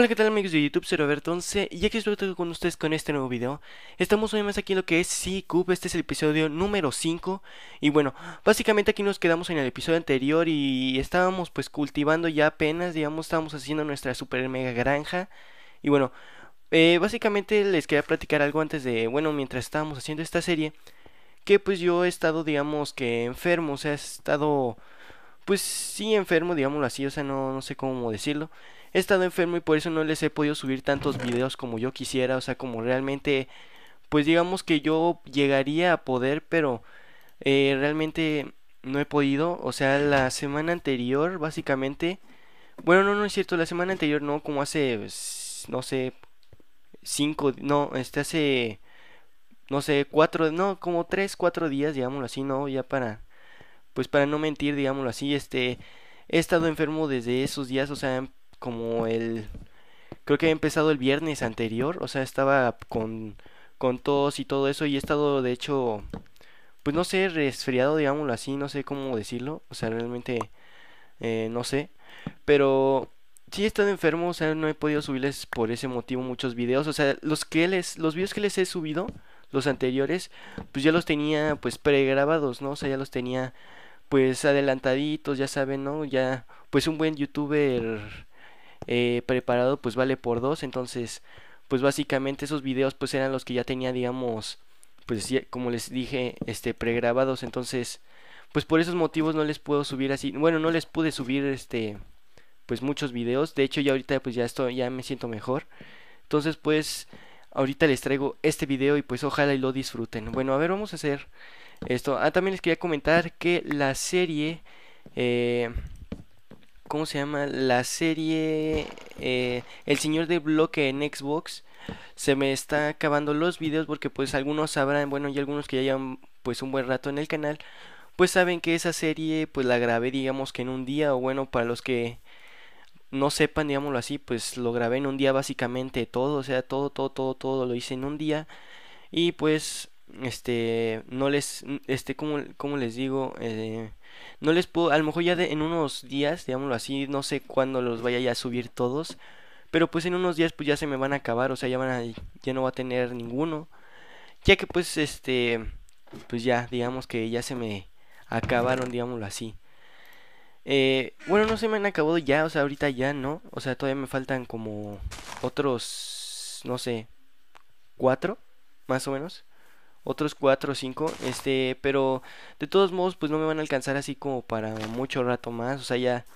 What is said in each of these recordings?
Hola qué tal amigos de YouTube, soy Roberto 11 y aquí estoy con ustedes con este nuevo video Estamos hoy más aquí en lo que es C-Cube, este es el episodio número 5 Y bueno, básicamente aquí nos quedamos en el episodio anterior y estábamos pues cultivando ya apenas, digamos, estábamos haciendo nuestra super mega granja Y bueno, eh, básicamente les quería platicar algo antes de, bueno, mientras estábamos haciendo esta serie Que pues yo he estado, digamos, que enfermo, o sea, he estado, pues sí enfermo, digámoslo así, o sea, no, no sé cómo decirlo he estado enfermo y por eso no les he podido subir tantos videos como yo quisiera, o sea, como realmente, pues digamos que yo llegaría a poder, pero eh, realmente no he podido, o sea, la semana anterior básicamente, bueno, no, no es cierto, la semana anterior no, como hace, no sé, cinco, no, este hace, no sé, cuatro, no, como tres, cuatro días, digámoslo así, no, ya para, pues para no mentir, digámoslo así, este, he estado enfermo desde esos días, o sea, como el... Creo que he empezado el viernes anterior, o sea, estaba con, con tos y todo eso y he estado, de hecho, pues no sé, resfriado, digámoslo así, no sé cómo decirlo, o sea, realmente eh, no sé, pero sí he estado enfermo, o sea, no he podido subirles por ese motivo muchos videos, o sea, los que les, los videos que les he subido, los anteriores, pues ya los tenía pues pregrabados, ¿no? O sea, ya los tenía pues adelantaditos, ya saben, ¿no? Ya, pues un buen youtuber eh, preparado pues vale por dos entonces pues básicamente esos videos pues eran los que ya tenía digamos pues como les dije este pregrabados entonces pues por esos motivos no les puedo subir así bueno no les pude subir este pues muchos videos de hecho ya ahorita pues ya esto, ya me siento mejor entonces pues ahorita les traigo este video y pues ojalá y lo disfruten bueno a ver vamos a hacer esto ah también les quería comentar que la serie eh, ¿Cómo se llama? La serie eh, El Señor de Bloque en Xbox. Se me está acabando los videos porque pues algunos sabrán, bueno, y algunos que ya llevan pues un buen rato en el canal, pues saben que esa serie pues la grabé digamos que en un día o bueno, para los que no sepan, digámoslo así, pues lo grabé en un día básicamente todo, o sea, todo, todo, todo, todo lo hice en un día. Y pues este no les este como cómo les digo eh, no les puedo a lo mejor ya de, en unos días digámoslo así no sé cuándo los vaya ya a subir todos pero pues en unos días pues ya se me van a acabar o sea ya van a, ya no va a tener ninguno ya que pues este pues ya digamos que ya se me acabaron digámoslo así eh, bueno no se me han acabado ya o sea ahorita ya no o sea todavía me faltan como otros no sé cuatro más o menos otros 4 o 5, este, pero de todos modos pues no me van a alcanzar así como para mucho rato más, o sea, ya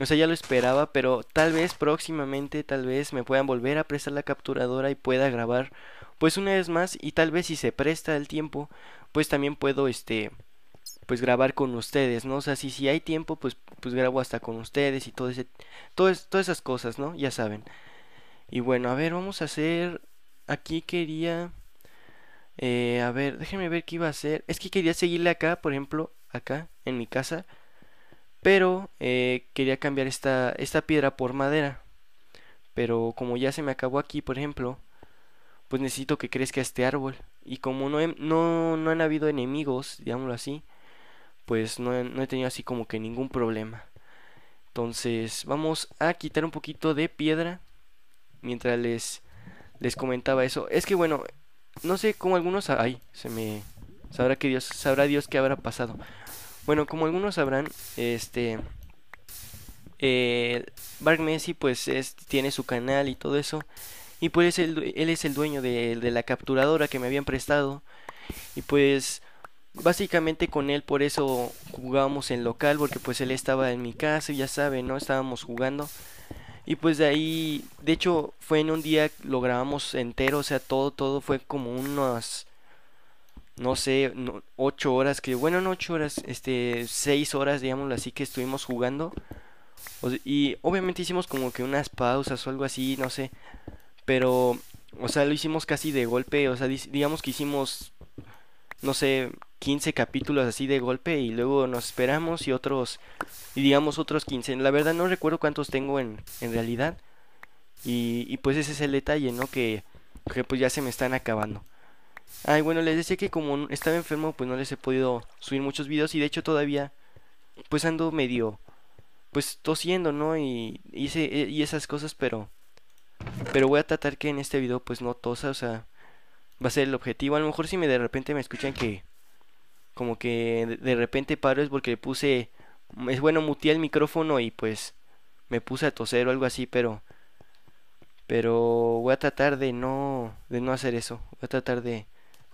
o sea, ya lo esperaba, pero tal vez próximamente tal vez me puedan volver a prestar la capturadora y pueda grabar pues una vez más y tal vez si se presta el tiempo, pues también puedo este pues grabar con ustedes, ¿no? O sea, si, si hay tiempo, pues pues grabo hasta con ustedes y todo ese todas esas cosas, ¿no? Ya saben. Y bueno, a ver, vamos a hacer aquí quería eh, a ver, déjenme ver qué iba a hacer. Es que quería seguirle acá, por ejemplo, acá, en mi casa. Pero eh, quería cambiar esta, esta piedra por madera. Pero como ya se me acabó aquí, por ejemplo, pues necesito que crezca este árbol. Y como no, no, no han habido enemigos, digámoslo así, pues no he, no he tenido así como que ningún problema. Entonces vamos a quitar un poquito de piedra mientras les, les comentaba eso. Es que bueno, no sé cómo algunos. Ay, se me. Sabrá que Dios. Sabrá Dios qué habrá pasado. Bueno, como algunos sabrán, este. Eh, Messi, pues es, tiene su canal y todo eso. Y pues él, él es el dueño de, de la capturadora que me habían prestado. Y pues básicamente con él por eso jugábamos en local porque pues él estaba en mi casa, ya sabe, ¿no? Estábamos jugando. Y pues de ahí, de hecho, fue en un día lo grabamos entero, o sea, todo, todo fue como unas, no sé, ocho horas, que bueno, no ocho horas, este, seis horas, digámoslo así, que estuvimos jugando. y obviamente hicimos como que unas pausas o algo así, no sé, pero, o sea, lo hicimos casi de golpe, o sea, digamos que hicimos, no sé, 15 capítulos así de golpe y luego nos esperamos y otros, y digamos otros 15. La verdad no recuerdo cuántos tengo en, en realidad. Y, pues ese es el detalle, ¿no? Que, pues ya se me están acabando. Ay, bueno, les decía que como estaba enfermo pues no les he podido subir muchos videos y de hecho todavía pues ando medio pues tosiendo, ¿no? Y, y, eh, y esas cosas, pero... Pero voy a tratar que en este video pues no tosa, o sea... Va a ser el objetivo. A lo mejor si me de repente me escuchan que como que de repente paro es porque le puse es bueno muteé el micrófono y pues me puse a toser o algo así pero pero voy a tratar de no de no hacer eso voy a tratar de,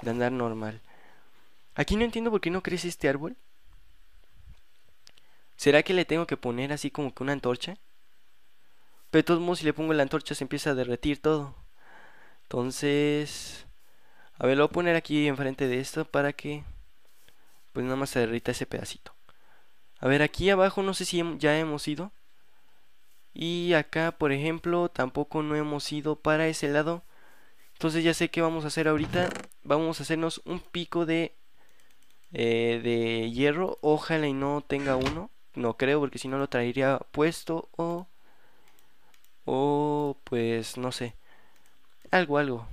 de andar normal aquí no entiendo por qué no crece este árbol será que le tengo que poner así como que una antorcha pero de todos modos si le pongo la antorcha se empieza a derretir todo entonces a ver lo voy a poner aquí enfrente de esto para que pues nada más se derrita ese pedacito. A ver, aquí abajo no sé si ya hemos ido. Y acá, por ejemplo, tampoco no hemos ido para ese lado. Entonces ya sé qué vamos a hacer ahorita. Vamos a hacernos un pico de, eh, de hierro. Ojalá y no tenga uno. No creo, porque si no lo traería puesto o... O pues no sé. Algo, algo.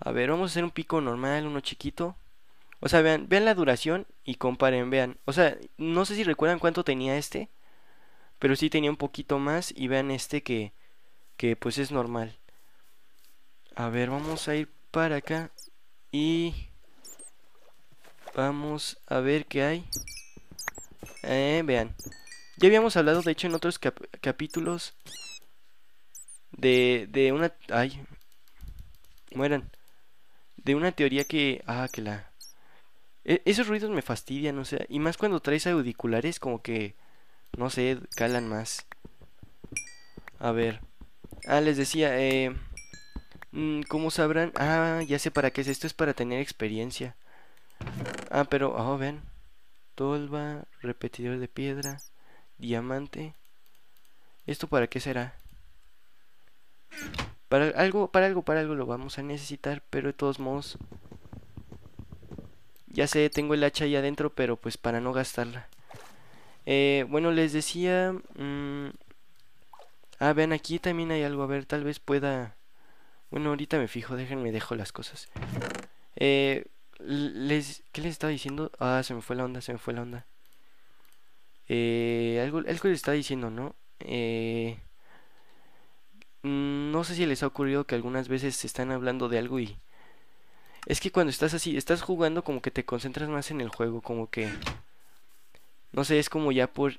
A ver, vamos a hacer un pico normal, uno chiquito. O sea, vean, vean la duración y comparen, vean. O sea, no sé si recuerdan cuánto tenía este. Pero sí tenía un poquito más. Y vean este que, que pues es normal. A ver, vamos a ir para acá. Y vamos a ver qué hay. Eh, vean. Ya habíamos hablado, de hecho, en otros capítulos. De, de una... Ay. Mueran. De una teoría que... Ah, que la... E, esos ruidos me fastidian, o sea, y más cuando traes auriculares como que, no sé, calan más. A ver. Ah, les decía, eh... Mm, ¿Cómo sabrán? Ah, ya sé para qué es esto, es para tener experiencia. Ah, pero, oh, ven. Tolva, repetidor de piedra, diamante. ¿Esto para qué será? Para algo, para algo, para algo lo vamos a necesitar, pero de todos modos... Ya sé, tengo el hacha ahí adentro, pero pues para no gastarla. Eh, bueno, les decía... Mmm... Ah, vean, aquí también hay algo. A ver, tal vez pueda... Bueno, ahorita me fijo, déjenme dejo las cosas. Eh, les... ¿Qué les estaba diciendo? Ah, se me fue la onda, se me fue la onda. Eh, algo, algo les estaba diciendo, ¿no? Eh, mm, no sé si les ha ocurrido que algunas veces se están hablando de algo y es que cuando estás así, estás jugando como que te concentras más en el juego, como que... No sé, es como ya por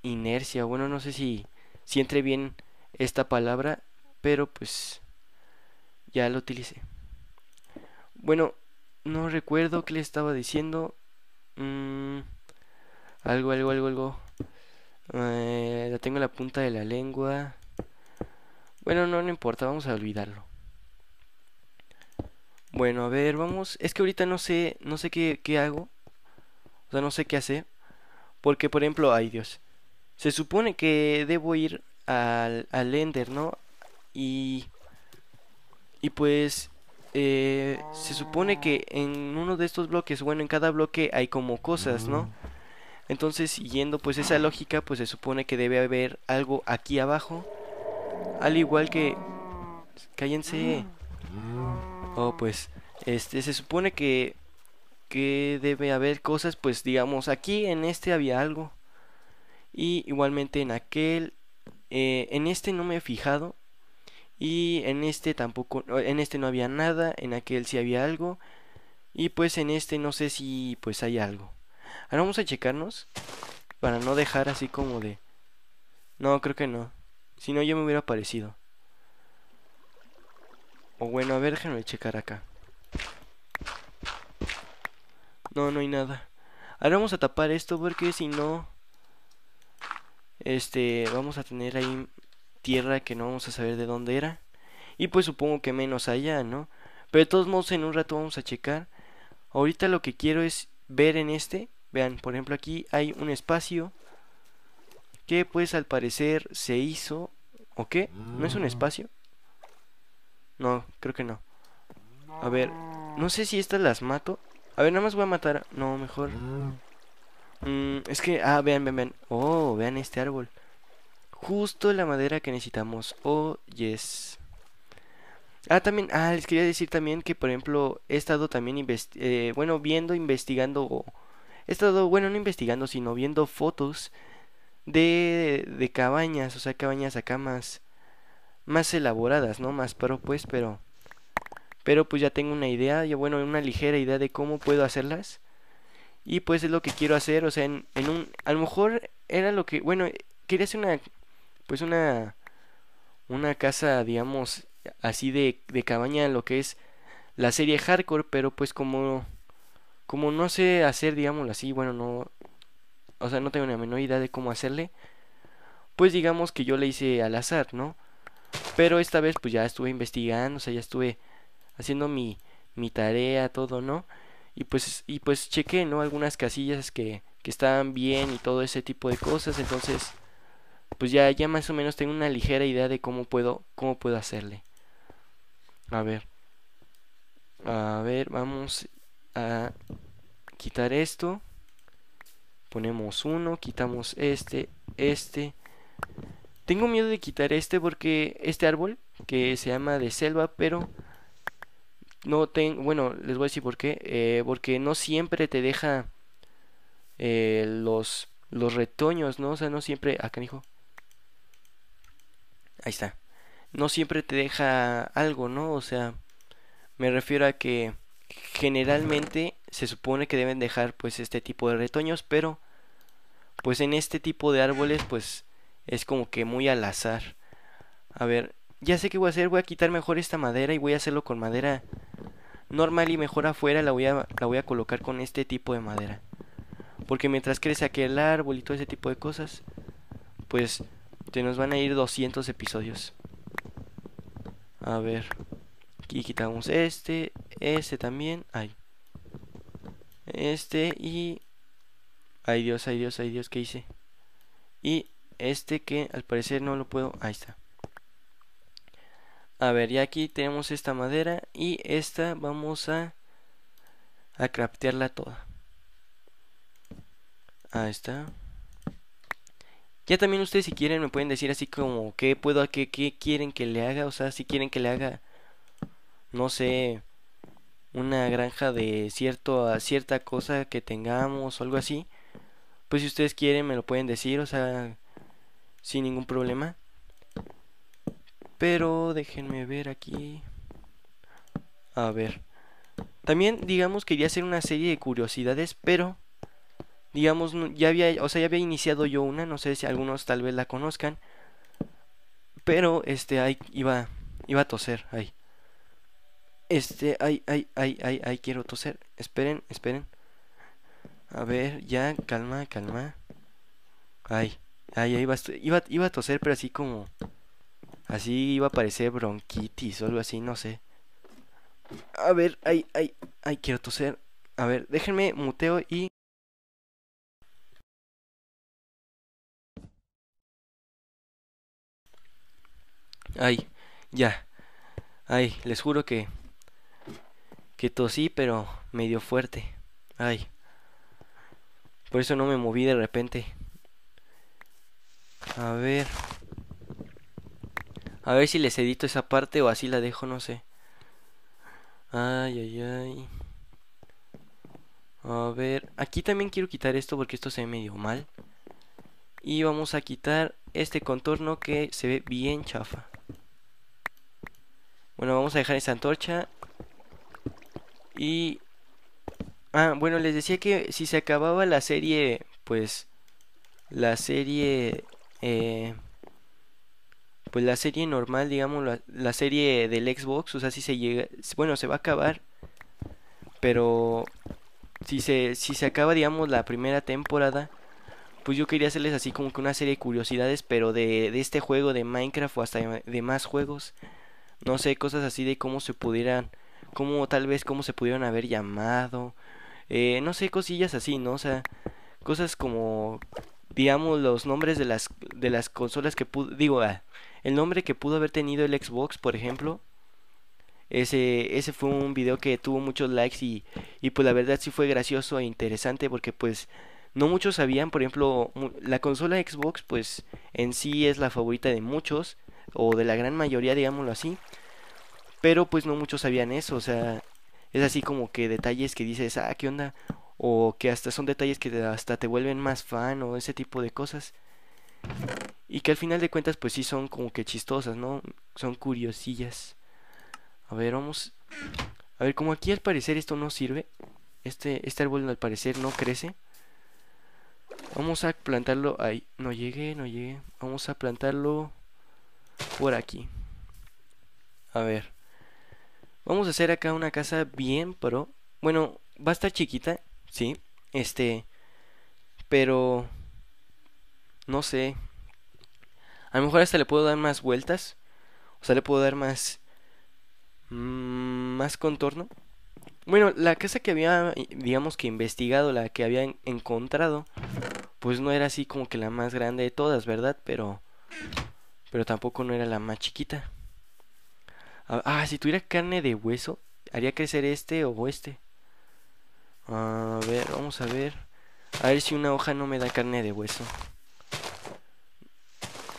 inercia. Bueno, no sé si, si entre bien esta palabra, pero pues ya lo utilicé. Bueno, no recuerdo qué le estaba diciendo. Mm, algo, algo, algo, algo. Eh, la tengo en la punta de la lengua. Bueno, no, no importa, vamos a olvidarlo. Bueno, a ver, vamos. Es que ahorita no sé, no sé qué, hago. O sea, no sé qué hacer. Porque, por ejemplo, ay Dios. Se supone que debo ir al, al Ender, ¿no? Y... Y pues... Eh, se supone que en uno de estos bloques, bueno, en cada bloque hay como cosas, ¿no? Entonces, siguiendo pues esa lógica, pues se supone que debe haber algo aquí abajo. Al igual que... Cállense. Oh, pues, este, se supone que, que debe haber cosas, pues, digamos, aquí en este había algo. Y igualmente en aquel, eh, en este no me he fijado. Y en este tampoco, en este no había nada, en aquel sí había algo. Y pues en este no sé si pues hay algo. Ahora vamos a checarnos. Para no dejar así como de... No, creo que no. Si no, yo me hubiera parecido. O bueno, a ver, déjenme checar acá. No, no hay nada. Ahora vamos a tapar esto porque si no... Este, vamos a tener ahí tierra que no vamos a saber de dónde era. Y pues supongo que menos allá, ¿no? Pero de todos modos en un rato vamos a checar. Ahorita lo que quiero es ver en este. Vean, por ejemplo aquí hay un espacio que pues al parecer se hizo... ¿O qué? ¿No es un mm. espacio? No, creo que no. A ver, no sé si estas las mato. A ver, nada más voy a matar. No, mejor. Mm, es que, ah, vean, vean, vean. Oh, vean este árbol. Justo la madera que necesitamos. Oh, yes. Ah, también, ah, les quería decir también que, por ejemplo, he estado también, eh, bueno, viendo, investigando, he estado, bueno, no investigando, sino viendo fotos de, de, cabañas, o sea, cabañas a camas más elaboradas, ¿no? Más pro, pues, pero... Pero pues ya tengo una idea, ya bueno, una ligera idea de cómo puedo hacerlas. Y pues es lo que quiero hacer, o sea, en, en un... A lo mejor era lo que... Bueno, quería hacer una... Pues una... Una casa, digamos, así de, cabaña, lo que es la serie hardcore, pero pues como... Como no sé hacer, digámoslo así, bueno, no... O sea, no tengo ni la menor idea de cómo hacerle. Pues digamos que yo le hice al azar, ¿no? Pero esta vez pues ya estuve investigando, o sea, ya estuve haciendo mi, mi tarea, todo, ¿no? Y pues, y pues chequé, ¿no? Algunas casillas que, que estaban bien y todo ese tipo de cosas. Entonces, pues ya, ya más o menos tengo una ligera idea de cómo puedo, cómo puedo hacerle. A ver. A ver, vamos a quitar esto. Ponemos uno, quitamos este, este. Tengo miedo de quitar este porque este árbol que se llama de selva, pero no tengo, bueno, les voy a decir por qué, eh, porque no siempre te deja eh, los, los retoños, ¿no? O sea, no siempre, acá, dijo Ahí está. No siempre te deja algo, ¿no? O sea, me refiero a que generalmente se supone que deben dejar pues este tipo de retoños, pero pues en este tipo de árboles pues es como que muy al azar. A ver, ya sé qué voy a hacer, voy a quitar mejor esta madera y voy a hacerlo con madera normal y mejor afuera la voy a, la voy a colocar con este tipo de madera. Porque mientras crece aquel árbol y todo ese tipo de cosas, pues te nos van a ir 200 episodios. A ver, aquí quitamos este, este también, ay. Este y... Ay Dios, ay Dios, ay Dios, ¿qué hice? Y este que al parecer no lo puedo... Ahí está. A ver, ya aquí tenemos esta madera y esta vamos a, a craftearla toda. Ahí está. Ya también ustedes si quieren me pueden decir así como qué puedo, qué, qué quieren que le haga. O sea, si quieren que le haga, no sé, una granja de cierto, a cierta cosa que tengamos o algo así. Pues si ustedes quieren me lo pueden decir, o sea, sin ningún problema. Pero déjenme ver aquí. A ver. También, digamos, quería hacer una serie de curiosidades, pero digamos, ya había, o sea, ya había iniciado yo una, no sé si algunos tal vez la conozcan. Pero este ahí iba iba a toser ahí. Este, ay, ay, ay, ay, ay, quiero toser. Esperen, esperen. A ver, ya, calma, calma. Ay. Ay, ah, ya iba a, iba, iba a toser, pero así como. Así iba a parecer bronquitis o algo así, no sé. A ver, ay, ay, ay, quiero toser. A ver, déjenme muteo y. Ay, ya. Ay, les juro que. Que tosí, pero medio fuerte. Ay. Por eso no me moví de repente. A ver. A ver si les edito esa parte o así la dejo, no sé. Ay, ay, ay. A ver, aquí también quiero quitar esto porque esto se ve medio mal. Y vamos a quitar este contorno que se ve bien chafa. Bueno, vamos a dejar esta antorcha. Y... Ah, bueno, les decía que si se acababa la serie, pues... La serie eh, pues la serie normal, digamos, la, serie del Xbox, o sea, si se llega, bueno, se va a acabar, pero si se, si se acaba, digamos, la primera temporada, pues yo quería hacerles así como que una serie de curiosidades, pero de, de este juego de Minecraft o hasta de, más juegos, no sé, cosas así de cómo se pudieran, cómo tal vez cómo se pudieron haber llamado, eh, no sé, cosillas así, ¿no? O sea, cosas como digamos, los nombres de las, de las consolas que pudo, digo, ah, el nombre que pudo haber tenido el Xbox, por ejemplo. Ese, ese fue un video que tuvo muchos likes y, y pues la verdad sí fue gracioso e interesante porque pues no muchos sabían, por ejemplo, la consola Xbox pues en sí es la favorita de muchos o de la gran mayoría, digámoslo así. Pero pues no muchos sabían eso, o sea, es así como que detalles que dices, ah, ¿qué onda? o que hasta son detalles que hasta te vuelven más fan o ese tipo de cosas. Y que al final de cuentas pues sí son como que chistosas, ¿no? Son curiosillas. A ver, vamos. A ver, como aquí al parecer esto no sirve. Este, este árbol al parecer no crece. Vamos a plantarlo ahí. No llegué, no llegué. Vamos a plantarlo por aquí. A ver. Vamos a hacer acá una casa bien pero Bueno, va a estar chiquita. ¿sí? Este, pero, no sé, a lo mejor hasta le puedo dar más vueltas, o sea, le puedo dar más, mm, más contorno. Bueno, la casa que había, digamos que investigado, la que había encontrado, pues no era así como que la más grande de todas, ¿verdad? Pero, pero tampoco no era la más chiquita. Ah, ah si tuviera carne de hueso, haría crecer este o este. A ver, vamos a ver. A ver si una hoja no me da carne de hueso.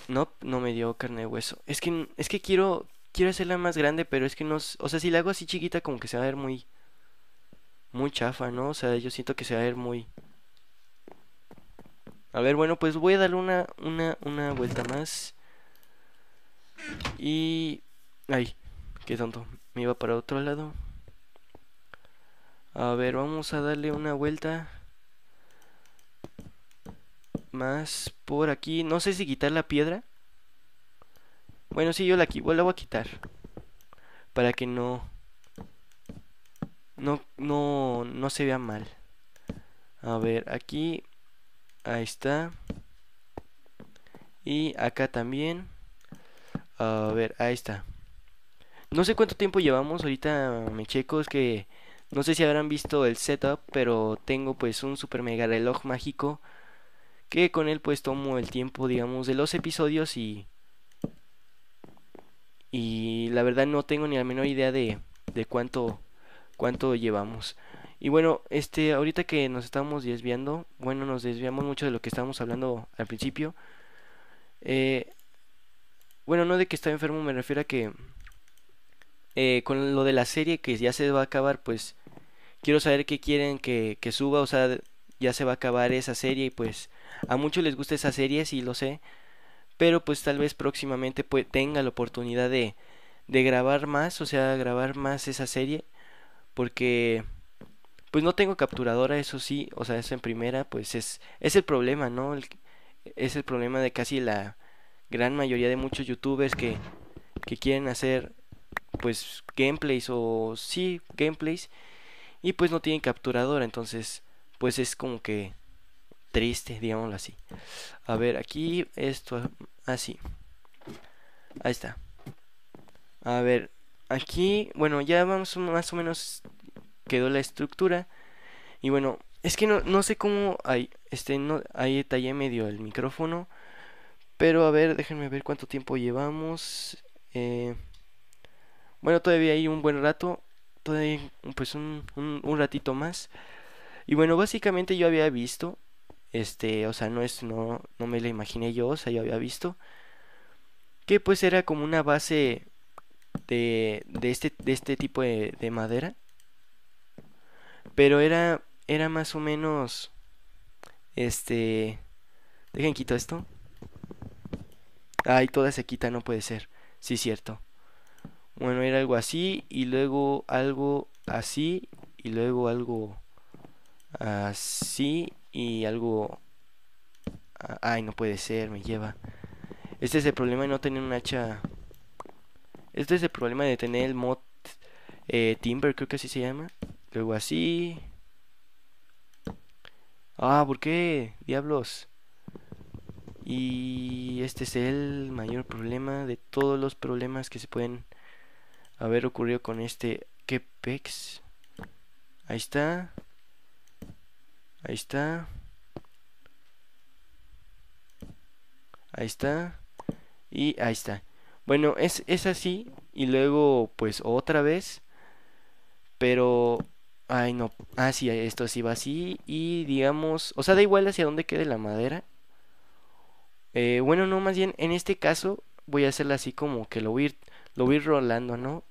No, no me dio carne de hueso. Es que, es que quiero, quiero hacerla más grande, pero es que no... O sea, si la hago así chiquita, como que se va a ver muy... Muy chafa, ¿no? O sea, yo siento que se va a ver muy... A ver, bueno, pues voy a darle una, una, una vuelta más. Y... Ay, qué tonto. Me iba para otro lado. A ver, vamos a darle una vuelta más por aquí. No sé si quitar la piedra. Bueno, sí, yo la, la voy a quitar. Para que no... No, no, no se vea mal. A ver, aquí. Ahí está. Y acá también. A ver, ahí está. No sé cuánto tiempo llevamos. Ahorita me checo. Es que no sé si habrán visto el setup, pero tengo pues un super mega reloj mágico que con él pues tomo el tiempo, digamos, de los episodios y y la verdad no tengo ni la menor idea de, de cuánto cuánto llevamos. Y bueno, este ahorita que nos estamos desviando, bueno, nos desviamos mucho de lo que estábamos hablando al principio. Eh, bueno, no de que estaba enfermo, me refiero a que eh, con lo de la serie que ya se va a acabar, pues quiero saber qué quieren que, suba, o sea, ya se va a acabar esa serie y pues a muchos les gusta esa serie, sí lo sé, pero pues tal vez próximamente pues, tenga la oportunidad de, de grabar más, o sea, grabar más esa serie, porque pues no tengo capturadora, eso sí, o sea, eso en primera, pues es, es el problema, ¿no? es el problema de casi la gran mayoría de muchos youtubers que, que quieren hacer pues gameplays o sí, gameplays y pues no tienen capturadora, entonces pues es como que triste, digámoslo así. A ver, aquí esto así. Ah, ahí está. A ver, aquí, bueno, ya vamos más o menos quedó la estructura. Y bueno, es que no, sé cómo hay, este no ahí detallé medio el micrófono, pero a ver, déjenme ver cuánto tiempo llevamos. Eh, bueno, todavía hay un buen rato pues un, ratito más. Y bueno, básicamente yo había visto, este, o sea, no es, no, no me la imaginé yo, o sea, yo había visto que pues era como una base de, este, este tipo de, madera, pero era, era más o menos, este, dejen quito esto. Ay, toda se quita, no puede ser, sí cierto. Bueno, era algo así y luego algo así y luego algo así y algo... Ay, no puede ser, me lleva. Este es el problema de no tener un hacha... Este es el problema de tener el mod eh, Timber, creo que así se llama. Luego así. Ah, ¿por qué? Diablos. Y este es el mayor problema de todos los problemas que se pueden haber ocurrido con este ¿Qué Ahí está. Ahí está. Ahí está. Y ahí está. Bueno, es, es así. Y luego, pues otra vez. Pero Ay, no. Ah, sí, esto sí va así. Y digamos, o sea, da igual hacia dónde quede la madera. Eh, bueno, no, más bien en este caso voy a hacerla así como que lo ir, lo voy a ir rolando, ¿no?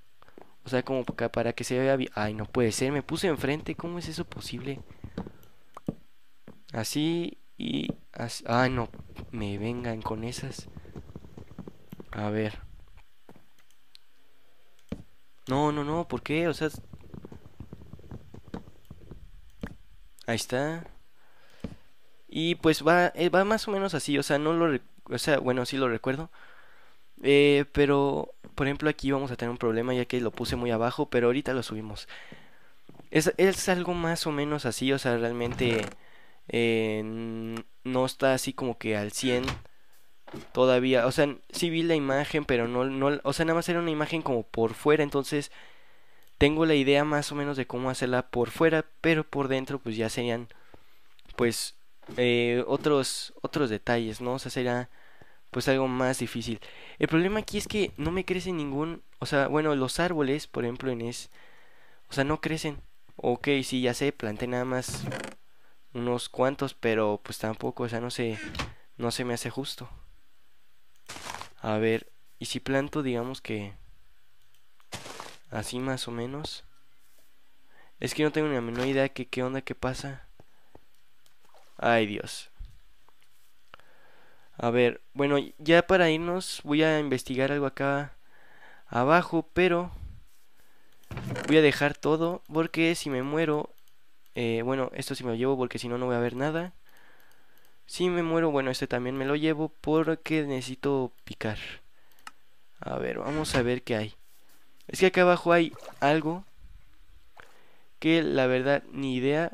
O sea, como para, que se vea bien. Ay, no puede ser, me puse enfrente. ¿Cómo es eso posible? Así y Ay, no, me vengan con esas. A ver. No, no, no, ¿por qué? O sea... Ahí está. Y pues va, eh, va más o menos así, o sea, no lo... O sea, bueno, sí lo recuerdo. Eh, pero por ejemplo, aquí vamos a tener un problema ya que lo puse muy abajo, pero ahorita lo subimos. Es, es algo más o menos así, o sea, realmente eh, no está así como que al 100 todavía. O sea, sí vi la imagen, pero no, no, o sea, nada más era una imagen como por fuera, entonces tengo la idea más o menos de cómo hacerla por fuera, pero por dentro pues ya serían pues eh, otros, otros detalles, ¿no? O sea, sería pues algo más difícil. El problema aquí es que no me crece ningún, o sea, bueno, los árboles, por ejemplo, en es, o sea, no crecen. Ok, sí, ya sé, planté nada más unos cuantos, pero pues tampoco, o sea, no sé, no se me hace justo. A ver, y si planto, digamos que así más o menos. Es que no tengo ni la menor idea que qué onda, qué pasa. Ay, Dios. A ver, bueno, ya para irnos voy a investigar algo acá abajo, pero voy a dejar todo porque si me muero, eh, bueno, esto sí me lo llevo porque si no no voy a ver nada. Si me muero, bueno, este también me lo llevo porque necesito picar. A ver, vamos a ver qué hay. Es que acá abajo hay algo que la verdad ni idea.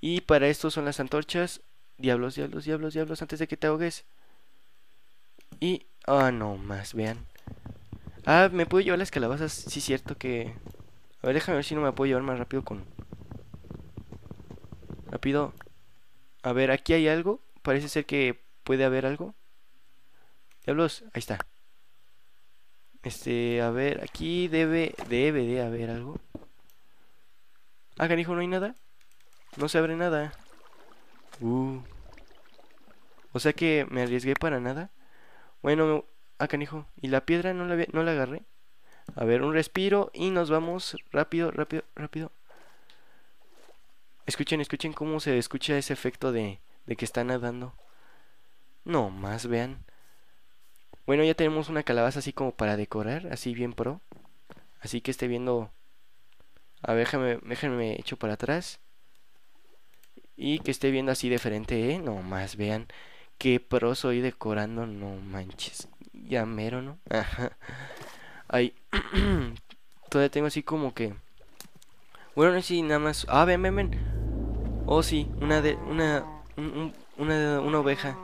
Y para esto son las antorchas. Diablos, diablos, diablos, diablos, antes de que te ahogues. Y... Ah, no más, vean. Ah, me puedo llevar las calabazas. Sí, cierto que... A ver, déjame ver si no me puedo llevar más rápido con... Rápido. A ver, aquí hay algo. Parece ser que puede haber algo. Diablos, ahí está. Este, a ver, aquí debe, debe de haber algo. Ah, canijo, no hay nada. No se abre nada. Uh. O sea que me arriesgué para nada. Bueno, ah, canijo. ¿Y la piedra no la, no la agarré? A ver, un respiro y nos vamos rápido, rápido, rápido. Escuchen, escuchen cómo se escucha ese efecto de, de que está nadando. No más, vean. Bueno, ya tenemos una calabaza así como para decorar, así bien pro. Así que esté viendo... A ver, déjenme, déjenme echo para atrás. Y que esté viendo así de frente, ¿eh? No más, vean qué pro soy decorando, no manches. Ya mero, ¿no? Ajá. Ay, todavía tengo así como que... Bueno, no sé nada más... Ah, ven, ven, ven. Oh, sí, una de... Una... una, una oveja.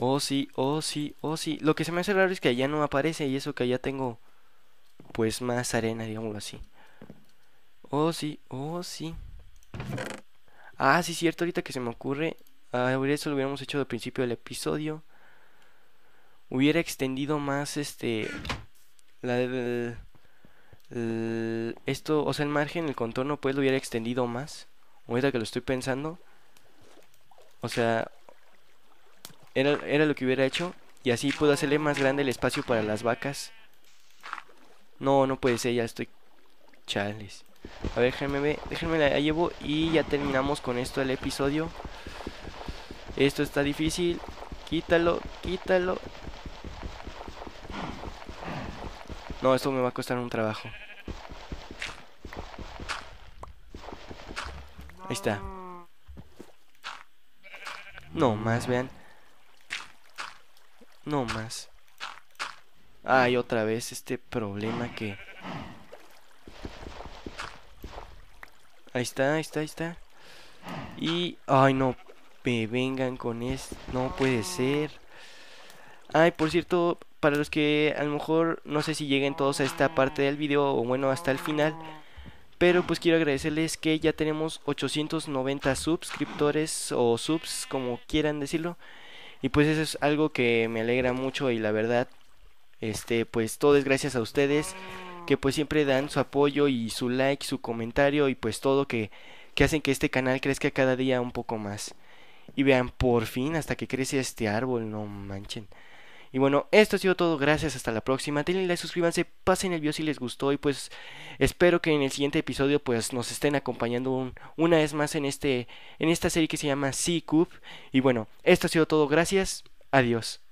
Oh, sí, oh, sí, oh, sí. Lo que se me hace raro es que allá no aparece y eso que allá tengo... Pues más arena, digámoslo así. Oh, sí, oh, sí. Ah, sí, cierto, ahorita que se me ocurre. Ah, eso lo hubiéramos hecho al principio del episodio. Hubiera extendido más este. La del. esto, o sea, el margen, el contorno, pues lo hubiera extendido más. Ahorita que lo estoy pensando. O sea, era, era lo que hubiera hecho. Y así puedo hacerle más grande el espacio para las vacas. No, no puede ser, ya estoy... Chales. A ver, déjenme, déjenme la llevo y ya terminamos con esto el episodio. Esto está difícil. Quítalo, quítalo. No, esto me va a costar un trabajo. Ahí está. No más, vean. No más. Ay, otra vez este problema que... Ahí está, ahí está, ahí está. Y... Ay, no. Me vengan con esto. No puede ser. Ay, por cierto, para los que a lo mejor no sé si lleguen todos a esta parte del video o bueno, hasta el final. Pero pues quiero agradecerles que ya tenemos 890 suscriptores o subs, como quieran decirlo. Y pues eso es algo que me alegra mucho y la verdad, este, pues todo es gracias a ustedes que pues siempre dan su apoyo y su like, su comentario y pues todo que, que hacen que este canal crezca cada día un poco más. Y vean, por fin, hasta que crece este árbol, no manchen. Y bueno, esto ha sido todo, gracias, hasta la próxima. Denle like, suscríbanse, pasen el video si les gustó y pues espero que en el siguiente episodio pues nos estén acompañando una vez más en, este, en esta serie que se llama Sea Cube. Y bueno, esto ha sido todo, gracias, adiós.